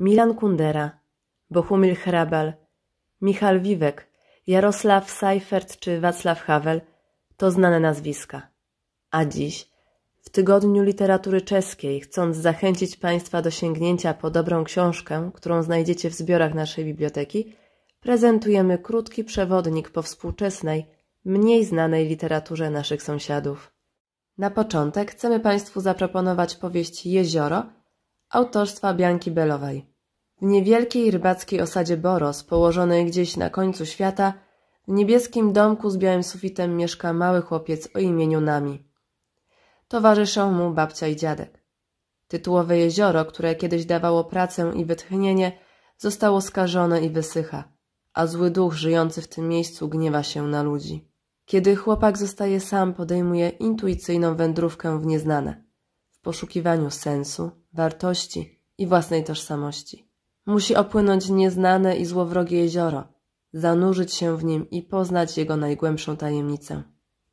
Milan Kundera, Bohumil Hrabal, Michal Wiwek, Jarosław Seifert czy Wacław Havel to znane nazwiska. A dziś, w Tygodniu Literatury Czeskiej, chcąc zachęcić Państwa do sięgnięcia po dobrą książkę, którą znajdziecie w zbiorach naszej biblioteki, prezentujemy krótki przewodnik po współczesnej, mniej znanej literaturze naszych sąsiadów. Na początek chcemy Państwu zaproponować powieść Jezioro autorstwa Bianki Belowej. W niewielkiej rybackiej osadzie Boros, położonej gdzieś na końcu świata, w niebieskim domku z białym sufitem mieszka mały chłopiec o imieniu Nami. Towarzyszą mu babcia i dziadek. Tytułowe jezioro, które kiedyś dawało pracę i wytchnienie, zostało skażone i wysycha, a zły duch żyjący w tym miejscu gniewa się na ludzi. Kiedy chłopak zostaje sam, podejmuje intuicyjną wędrówkę w nieznane, w poszukiwaniu sensu, wartości i własnej tożsamości. Musi opłynąć nieznane i złowrogie jezioro, zanurzyć się w nim i poznać jego najgłębszą tajemnicę.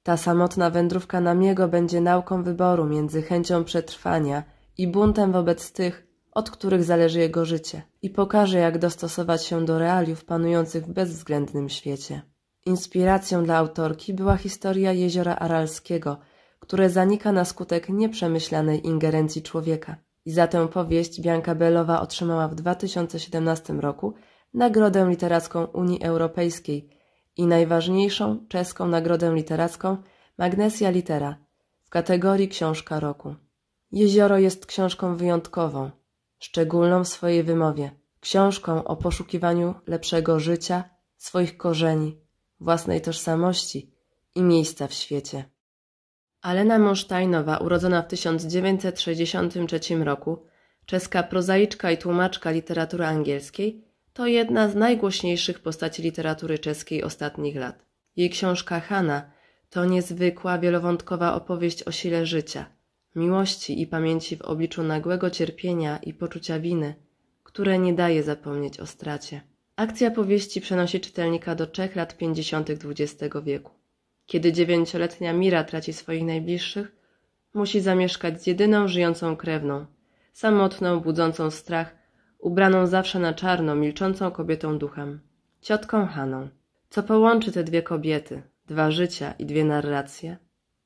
Ta samotna wędrówka na będzie nauką wyboru między chęcią przetrwania i buntem wobec tych, od których zależy jego życie i pokaże, jak dostosować się do realiów panujących w bezwzględnym świecie. Inspiracją dla autorki była historia jeziora Aralskiego, które zanika na skutek nieprzemyślanej ingerencji człowieka i za tę powieść Bianka Belowa otrzymała w 2017 roku Nagrodę Literacką Unii Europejskiej i najważniejszą czeską Nagrodę Literacką Magnesia Litera w kategorii Książka Roku. Jezioro jest książką wyjątkową, szczególną w swojej wymowie, książką o poszukiwaniu lepszego życia, swoich korzeni, własnej tożsamości i miejsca w świecie. Alena Monsztajnowa, urodzona w 1963 roku, czeska prozaiczka i tłumaczka literatury angielskiej, to jedna z najgłośniejszych postaci literatury czeskiej ostatnich lat. Jej książka Hanna to niezwykła, wielowątkowa opowieść o sile życia, miłości i pamięci w obliczu nagłego cierpienia i poczucia winy, które nie daje zapomnieć o stracie. Akcja powieści przenosi czytelnika do trzech lat 50. XX wieku. Kiedy dziewięcioletnia Mira traci swoich najbliższych, musi zamieszkać z jedyną żyjącą krewną, samotną, budzącą strach, ubraną zawsze na czarno, milczącą kobietą duchem, ciotką Haną. Co połączy te dwie kobiety, dwa życia i dwie narracje?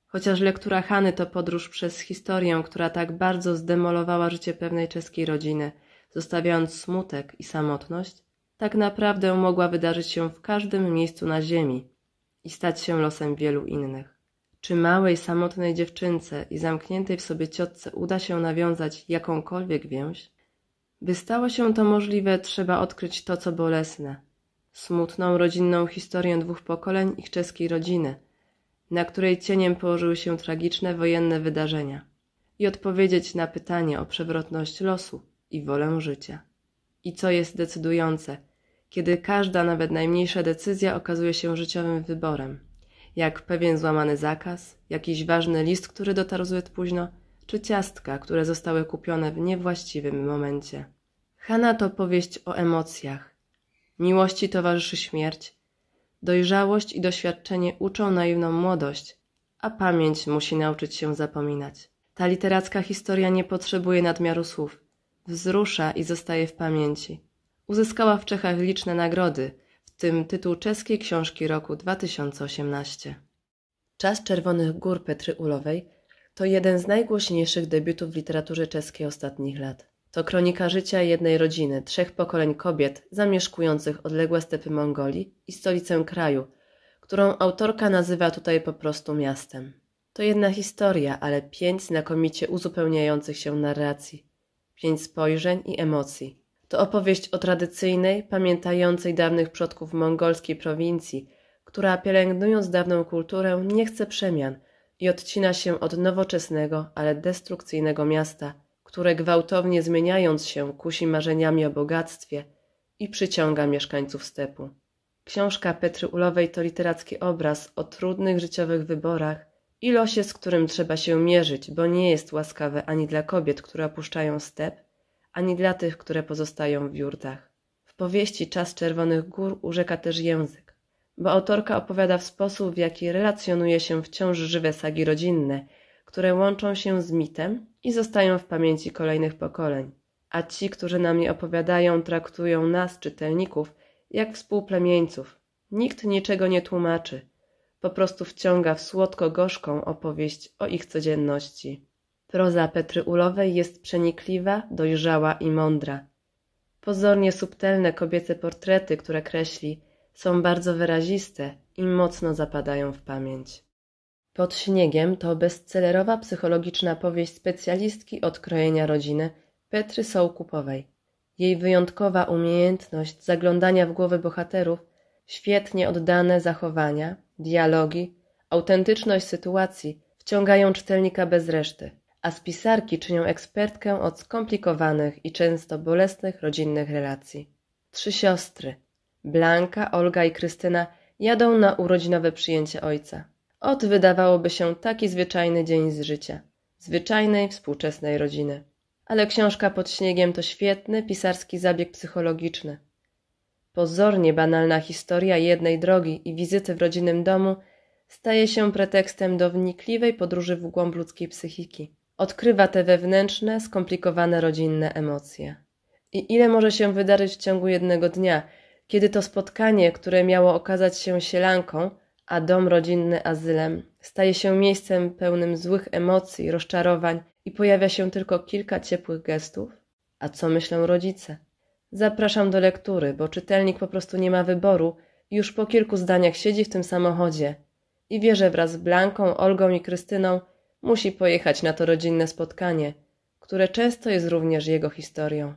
Chociaż lektura Hany to podróż przez historię, która tak bardzo zdemolowała życie pewnej czeskiej rodziny, zostawiając smutek i samotność, tak naprawdę mogła wydarzyć się w każdym miejscu na ziemi, i stać się losem wielu innych. Czy małej, samotnej dziewczynce i zamkniętej w sobie ciotce uda się nawiązać jakąkolwiek więź? By stało się to możliwe, trzeba odkryć to, co bolesne. Smutną, rodzinną historię dwóch pokoleń ich czeskiej rodziny, na której cieniem położyły się tragiczne wojenne wydarzenia i odpowiedzieć na pytanie o przewrotność losu i wolę życia. I co jest decydujące – kiedy każda, nawet najmniejsza decyzja okazuje się życiowym wyborem, jak pewien złamany zakaz, jakiś ważny list, który dotarł zbyt późno, czy ciastka, które zostały kupione w niewłaściwym momencie. Hana to powieść o emocjach. Miłości towarzyszy śmierć. Dojrzałość i doświadczenie uczą naiwną młodość, a pamięć musi nauczyć się zapominać. Ta literacka historia nie potrzebuje nadmiaru słów. Wzrusza i zostaje w pamięci. Uzyskała w Czechach liczne nagrody, w tym tytuł Czeskiej Książki Roku 2018. Czas Czerwonych Gór Petry Ulowej to jeden z najgłośniejszych debiutów w literaturze czeskiej ostatnich lat. To kronika życia jednej rodziny, trzech pokoleń kobiet zamieszkujących odległe stepy Mongolii i stolicę kraju, którą autorka nazywa tutaj po prostu miastem. To jedna historia, ale pięć znakomicie uzupełniających się narracji, pięć spojrzeń i emocji, to opowieść o tradycyjnej, pamiętającej dawnych przodków mongolskiej prowincji, która pielęgnując dawną kulturę nie chce przemian i odcina się od nowoczesnego, ale destrukcyjnego miasta, które gwałtownie zmieniając się kusi marzeniami o bogactwie i przyciąga mieszkańców stepu. Książka Petry Ulowej to literacki obraz o trudnych życiowych wyborach i losie, z którym trzeba się mierzyć, bo nie jest łaskawy ani dla kobiet, które opuszczają step, ani dla tych, które pozostają w jurtach. W powieści Czas Czerwonych Gór urzeka też język, bo autorka opowiada w sposób, w jaki relacjonuje się wciąż żywe sagi rodzinne, które łączą się z mitem i zostają w pamięci kolejnych pokoleń. A ci, którzy nam je opowiadają, traktują nas, czytelników, jak współplemieńców. Nikt niczego nie tłumaczy. Po prostu wciąga w słodko-gorzką opowieść o ich codzienności. Proza Petry Ulowej jest przenikliwa, dojrzała i mądra. Pozornie subtelne kobiece portrety, które kreśli, są bardzo wyraziste i mocno zapadają w pamięć. Pod śniegiem to bestsellerowa psychologiczna powieść specjalistki od krojenia rodziny Petry Sołkupowej. Jej wyjątkowa umiejętność zaglądania w głowy bohaterów, świetnie oddane zachowania, dialogi, autentyczność sytuacji wciągają czytelnika bez reszty a z pisarki czynią ekspertkę od skomplikowanych i często bolesnych rodzinnych relacji. Trzy siostry Blanka, Olga i Krystyna jadą na urodzinowe przyjęcie ojca. Ot wydawałoby się taki zwyczajny dzień z życia, zwyczajnej współczesnej rodziny. Ale książka pod śniegiem to świetny pisarski zabieg psychologiczny. Pozornie banalna historia jednej drogi i wizyty w rodzinnym domu staje się pretekstem do wnikliwej podróży w głąb ludzkiej psychiki odkrywa te wewnętrzne, skomplikowane rodzinne emocje. I ile może się wydarzyć w ciągu jednego dnia, kiedy to spotkanie, które miało okazać się sielanką, a dom rodzinny azylem, staje się miejscem pełnym złych emocji, rozczarowań i pojawia się tylko kilka ciepłych gestów? A co myślą rodzice? Zapraszam do lektury, bo czytelnik po prostu nie ma wyboru i już po kilku zdaniach siedzi w tym samochodzie i wie, że wraz z Blanką, Olgą i Krystyną Musi pojechać na to rodzinne spotkanie, które często jest również jego historią.